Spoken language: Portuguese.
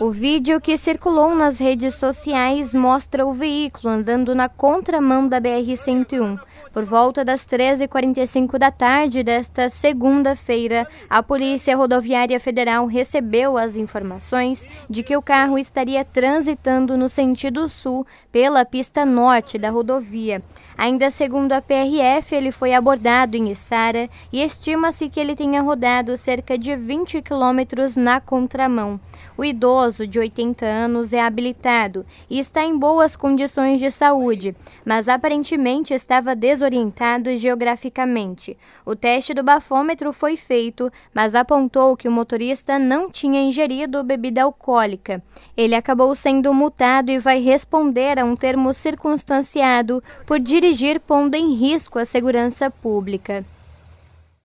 O vídeo que circulou nas redes sociais mostra o veículo andando na contramão da BR-101. Por volta das 13h45 da tarde desta segunda-feira, a Polícia Rodoviária Federal recebeu as informações de que o carro estaria transitando no sentido sul pela pista norte da rodovia. Ainda segundo a PRF, ele foi abordado em Içara e estima-se que ele tenha rodado cerca de 20 quilômetros na contramão. O idoso idoso de 80 anos é habilitado e está em boas condições de saúde, mas aparentemente estava desorientado geograficamente. O teste do bafômetro foi feito, mas apontou que o motorista não tinha ingerido bebida alcoólica. Ele acabou sendo multado e vai responder a um termo circunstanciado por dirigir pondo em risco a segurança pública.